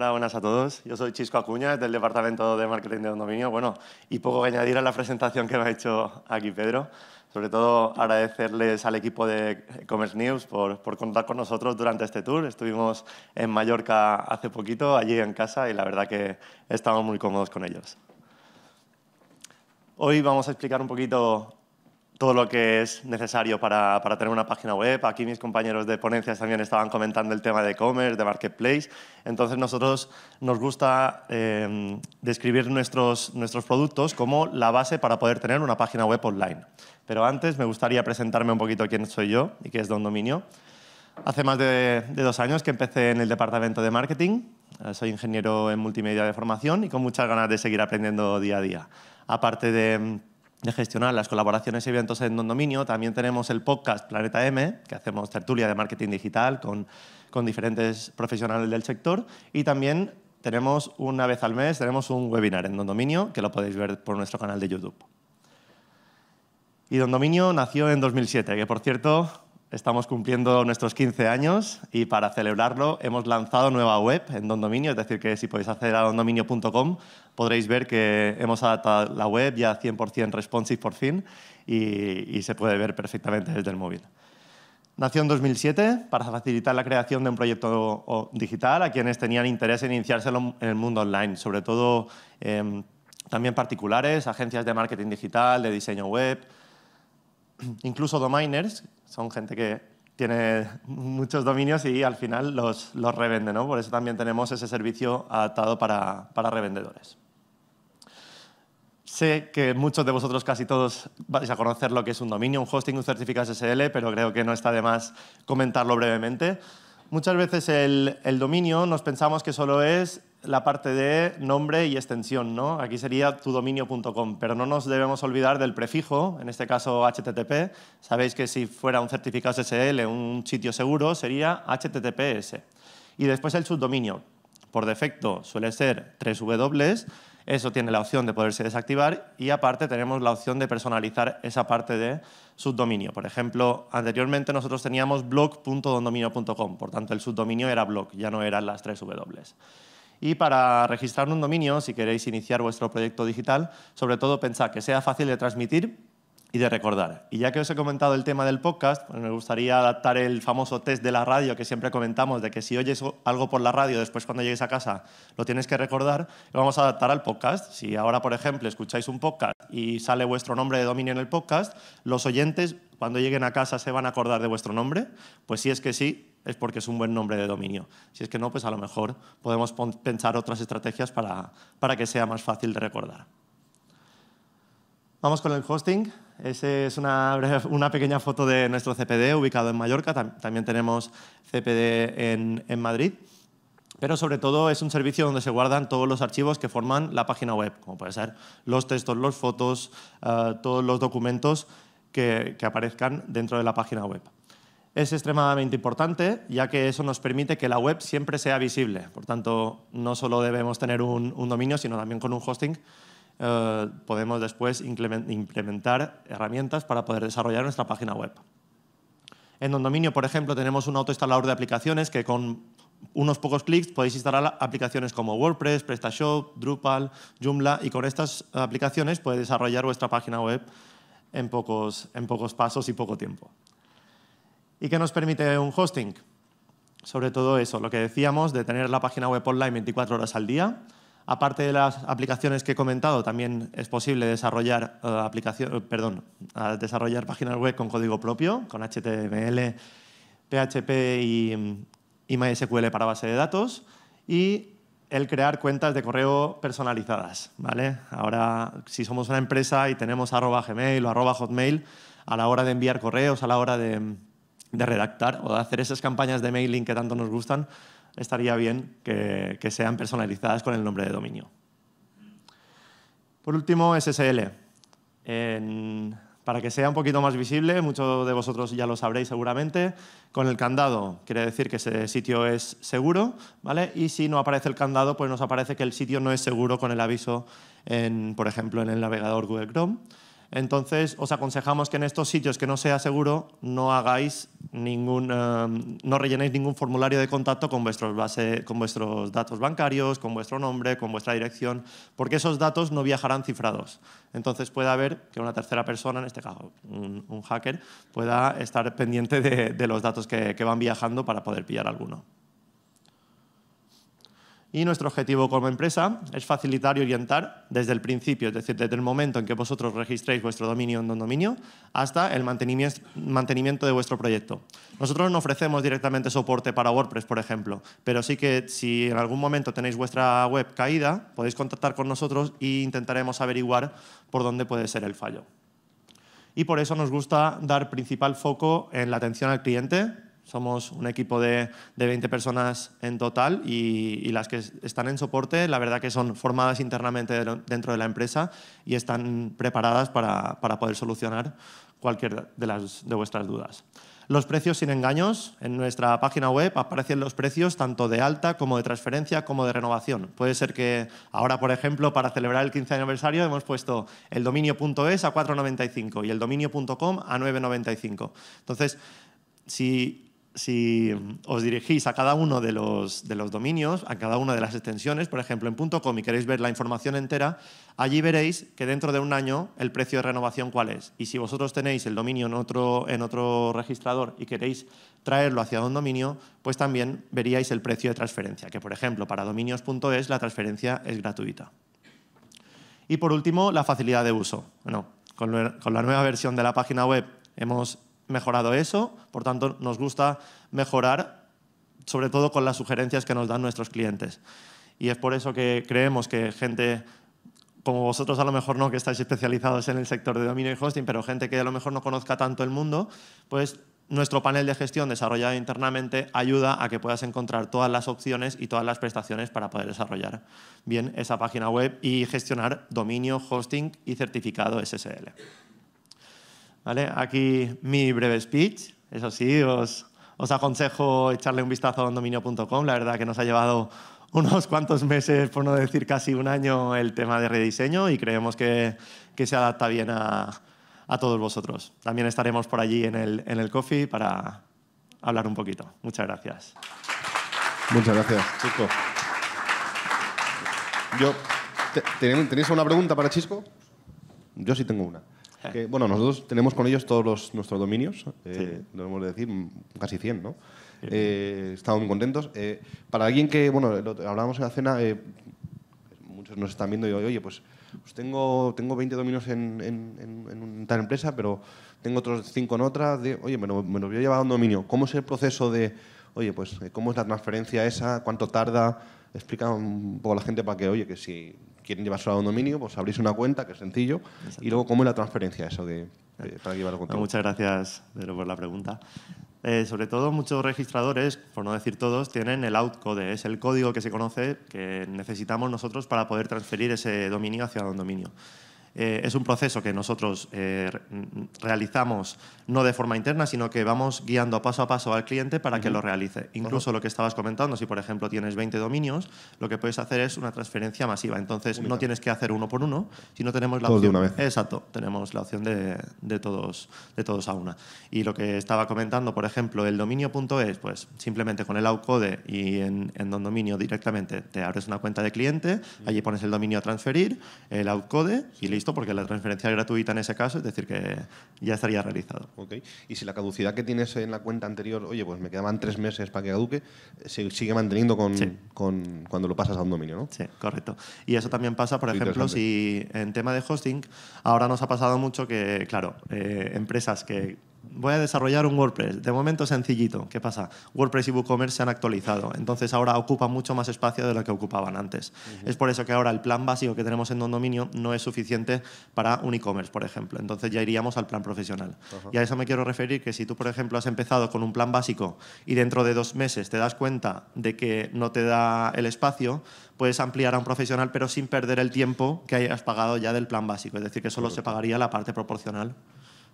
Hola, buenas a todos. Yo soy Chisco Acuña, del Departamento de Marketing de Dominio. Bueno, y poco que añadir a la presentación que me ha hecho aquí Pedro. Sobre todo agradecerles al equipo de Commerce News por, por, contar con nosotros durante este tour. Estuvimos en Mallorca hace poquito, allí en casa, y la verdad que estamos muy cómodos con ellos. Hoy vamos a explicar un poquito todo lo que es necesario para, para, tener una página web. Aquí mis compañeros de ponencias también estaban comentando el tema de e-commerce, de marketplace. Entonces nosotros nos gusta em, describir nuestros, nuestros productos como la base para poder tener una página web online. Pero antes me gustaría presentarme un poquito quién soy yo y qué es Don Dominio. Hace más de, de dos años que empecé en el departamento de marketing. Eh, soy ingeniero en multimedia de formación y con muchas ganas de seguir aprendiendo día a día. Aparte de de gestionar las colaboraciones y eventos en Dondominio Dominio. También tenemos el podcast Planeta M, que hacemos tertulia de marketing digital con, diferentes profesionales del sector. Y también tenemos una vez al mes tenemos un webinar en Don Dominio, que lo podéis ver por nuestro canal de YouTube. Y Don Dominio nació en 2007, que por cierto Estamos cumpliendo nuestros 15 años y para celebrarlo hemos lanzado nueva web en DonDominio, Dominio, es decir, que si podéis acceder a dondominio.com podréis ver que hemos adaptado la web ya 100% responsive por fin y, se puede ver perfectamente desde el móvil. Nació en 2007 para facilitar la creación de un proyecto digital a quienes tenían interés en iniciarse en el mundo online, sobre todo em, también particulares, agencias de marketing digital, de diseño web, incluso dominers, son gente que tiene muchos dominios y al final los, revende, ¿no? Por eso también tenemos ese servicio adaptado para, revendedores. Sé que muchos de vosotros, casi todos, vais a conocer lo que es un dominio, un hosting, un certificado SSL, pero creo que no está de más comentarlo brevemente. Muchas veces el, el dominio nos pensamos que solo es la parte de nombre y extensión, ¿no? Aquí sería tudominio.com, pero no nos debemos olvidar del prefijo, en este caso HTTP. Sabéis que si fuera un certificado SSL, un sitio seguro, sería HTTPS. Y después el subdominio. Por defecto suele ser 3W, eso tiene la opción de poderse desactivar y aparte tenemos la opción de personalizar esa parte de subdominio. Por ejemplo, anteriormente nosotros teníamos blog.dondominio.com, por tanto el subdominio era blog, ya no eran las 3W. Y para registrar un dominio, si queréis iniciar vuestro proyecto digital, sobre todo pensad que sea fácil de transmitir y de recordar. Y ya que os he comentado el tema del podcast, pues me gustaría adaptar el famoso test de la radio que siempre comentamos, de que si oyes algo por la radio, después cuando llegues a casa lo tienes que recordar, lo vamos a adaptar al podcast. Si ahora, por ejemplo, escucháis un podcast y sale vuestro nombre de dominio en el podcast, los oyentes cuando lleguen a casa se van a acordar de vuestro nombre. Pues si es que sí, es porque es un buen nombre de dominio. Si es que no, pues a lo mejor podemos pensar otras estrategias para, para que sea más fácil de recordar. Vamos con el hosting. Esa es una, pequeña foto de nuestro CPD ubicado en Mallorca. También tenemos CPD en, Madrid pero sobre todo es un servicio donde se guardan todos los archivos que forman la página web, como puede ser los textos, las fotos, eh, todos los documentos que, aparezcan dentro de la página web. Es extremadamente importante, ya que eso nos permite que la web siempre sea visible. Por tanto, no solo debemos tener un dominio, sino también con un hosting eh, podemos después implementar herramientas para poder desarrollar nuestra página web. En dominio, por ejemplo, tenemos un autoinstalador de aplicaciones que con unos pocos clics podéis instalar aplicaciones como WordPress, PrestaShop, Drupal, Joomla y con estas aplicaciones podéis desarrollar vuestra página web en pocos, en pocos pasos y poco tiempo. ¿Y qué nos permite un hosting? Sobre todo eso, lo que decíamos de tener la página web online 24 horas al día, Aparte de las aplicaciones que he comentado, también es posible desarrollar, eh, eh, desarrollar páginas web con código propio, con HTML, PHP y, MySQL para base de datos. Y el crear cuentas de correo personalizadas. ¿vale? Ahora, si somos una empresa y tenemos arroba Gmail o arroba Hotmail, a la hora de enviar correos, a la hora de, de redactar o de hacer esas campañas de mailing que tanto nos gustan, estaría bien que, sean personalizadas con el nombre de dominio. Por último, SSL. para que sea un poquito más visible, muchos de vosotros ya lo sabréis seguramente, con el candado quiere decir que ese sitio es seguro, ¿vale? Y si no aparece el candado, pues nos aparece que el sitio no es seguro con el aviso, por ejemplo, en el navegador Google Chrome. Entonces, os aconsejamos que en estos sitios que no sea seguro, no hagáis no rellenéis ningún formulario de contacto con vuestros, datos bancarios, con vuestro nombre, con vuestra dirección, porque esos datos no viajarán cifrados. Entonces puede haber que una tercera persona, en este caso un, hacker, pueda estar pendiente de, los datos que van viajando para poder pillar alguno. Y nuestro objetivo como empresa es facilitar y orientar desde el principio, es decir, desde el momento en que vosotros registréis vuestro dominio en don dominio hasta el mantenimiento de vuestro proyecto. Nosotros no ofrecemos directamente soporte para WordPress, por ejemplo, pero sí que si en algún momento tenéis vuestra web caída, podéis contactar con nosotros e intentaremos averiguar por dónde puede ser el fallo. Y por eso nos gusta dar principal foco en la atención al cliente, somos un equipo de, 20 personas en total y, las que están en soporte, la verdad que son formadas internamente dentro de la empresa y están preparadas para, poder solucionar cualquier de, las, de vuestras dudas. Los precios sin engaños. En nuestra página web aparecen los precios tanto de alta como de transferencia como de renovación. Puede ser que ahora, por ejemplo, para celebrar el 15 aniversario hemos puesto el dominio.es a 4,95 y el dominio.com a 9,95. Entonces, si si mm, os dirigís a cada uno de los, de los dominios, a cada una de las extensiones, por ejemplo, en .com y queréis ver la información entera, allí veréis que dentro de un año el precio de renovación cuál es. Y si vosotros tenéis el dominio en otro, en otro registrador y queréis traerlo hacia un dominio, pues también veríais el precio de transferencia, que por ejemplo para dominios.es la transferencia es gratuita. Y por último, la facilidad de uso. Bueno, con, con la nueva versión de la página web hemos mejorado eso, por tanto nos gusta mejorar, sobre todo con las sugerencias que nos dan nuestros clientes. Y es por eso que creemos que gente como vosotros a lo mejor no, que estáis especializados en el sector de dominio y hosting, pero gente que a lo mejor no conozca tanto el mundo, pues nuestro panel de gestión desarrollado internamente ayuda a que puedas encontrar todas las opciones y todas las prestaciones para poder desarrollar bien esa página web y gestionar dominio, hosting y certificado SSL. Aquí mi breve speech. Eso sí, os, aconsejo echarle un vistazo a dominio.com. La verdad que nos ha llevado unos cuantos meses, por no decir casi un año, el tema de rediseño y creemos que, se adapta bien a, todos vosotros. También estaremos por allí en el, en el coffee para hablar un poquito. Muchas gracias. Muchas gracias, Chisco. Yo, ¿Tenéis una pregunta para Chisco? Yo sí tengo una bueno, nosotros tenemos con ellos todos los, nuestros dominios, eh, lo sí. de decir, casi 100, ¿no? Eh, estamos muy contentos. Eh, para alguien que, bueno, hablábamos en la cena, muchos nos están viendo y digo, oye, pues, pues tengo, tengo 20 dominios en, tal empresa, pero tengo otros 5 en otra, oye, me lo, me voy a llevar a un dominio. ¿Cómo es el proceso de, oye, pues, cómo es la transferencia esa, cuánto tarda? Explica un poco a la gente para que, oye, que si quieren llevarse a un dominio, pues abrís una cuenta, que es sencillo, y luego cómo es la transferencia eso de, llevar para llevarlo muchas gracias, Pedro, por la pregunta. Eh, sobre todo muchos registradores, por no decir todos, tienen el outcode, es el código que se conoce que necesitamos nosotros para poder transferir ese dominio hacia un dominio. Eh, es un proceso que nosotros eh, realizamos no de forma interna, sino que vamos guiando paso a paso al cliente para que lo realice. Incluso lo que estabas comentando, si por ejemplo tienes 20 dominios, lo que puedes hacer es una transferencia masiva. Entonces no tienes que hacer uno por uno, sino tenemos la todos opción. De una vez. Exacto, tenemos la opción de, todos, de todos a una. Y lo que estaba comentando, por ejemplo, el dominio.es, pues simplemente con el outcode y en, en Dominio directamente te abres una cuenta de cliente, allí pones el dominio a transferir, el outcode y listo porque la transferencia es gratuita en ese caso, es decir, que ya estaría realizado. Y si la caducidad que tienes en la cuenta anterior, oye, pues me quedaban tres meses para que caduque, se sigue manteniendo con, con cuando lo pasas a un dominio, ¿no? Sí, correcto. Y eso también pasa, por ejemplo, si en tema de hosting, ahora nos ha pasado mucho que, claro, eh, empresas que voy a desarrollar un WordPress. De momento sencillito. ¿Qué pasa? WordPress y WooCommerce se han actualizado. Entonces ahora ocupa mucho más espacio de lo que ocupaban antes. Es por eso que ahora el plan básico que tenemos en Don dominio no es suficiente para un e-commerce, por ejemplo. Entonces ya iríamos al plan profesional. Y a eso me quiero referir que si tú, por ejemplo, has empezado con un plan básico y dentro de dos meses te das cuenta de que no te da el espacio, puedes ampliar a un profesional pero sin perder el tiempo que hayas pagado ya del plan básico. Es decir, que solo se pagaría la parte proporcional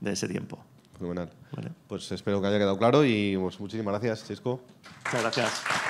de ese tiempo. Pues espero que haya quedado claro y pues, muchísimas gracias, Chisco. Muchas gracias.